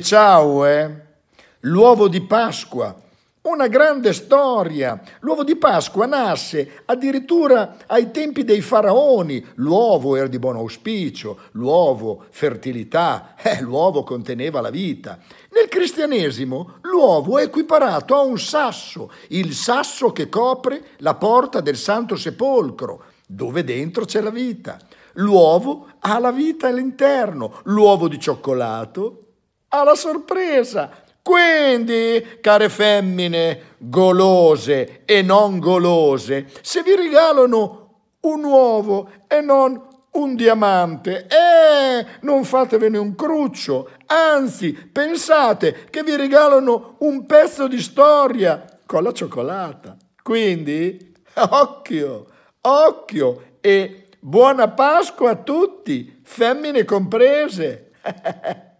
ciao, eh? l'uovo di Pasqua, una grande storia. L'uovo di Pasqua nasce addirittura ai tempi dei faraoni. L'uovo era di buon auspicio, l'uovo fertilità, eh, l'uovo conteneva la vita. Nel cristianesimo l'uovo è equiparato a un sasso, il sasso che copre la porta del santo sepolcro, dove dentro c'è la vita. L'uovo ha la vita all'interno, l'uovo di cioccolato, alla sorpresa. Quindi, care femmine golose e non golose, se vi regalano un uovo e non un diamante, eh, non fatevene un cruccio, anzi, pensate che vi regalano un pezzo di storia con la cioccolata. Quindi, occhio, occhio e buona Pasqua a tutti, femmine comprese.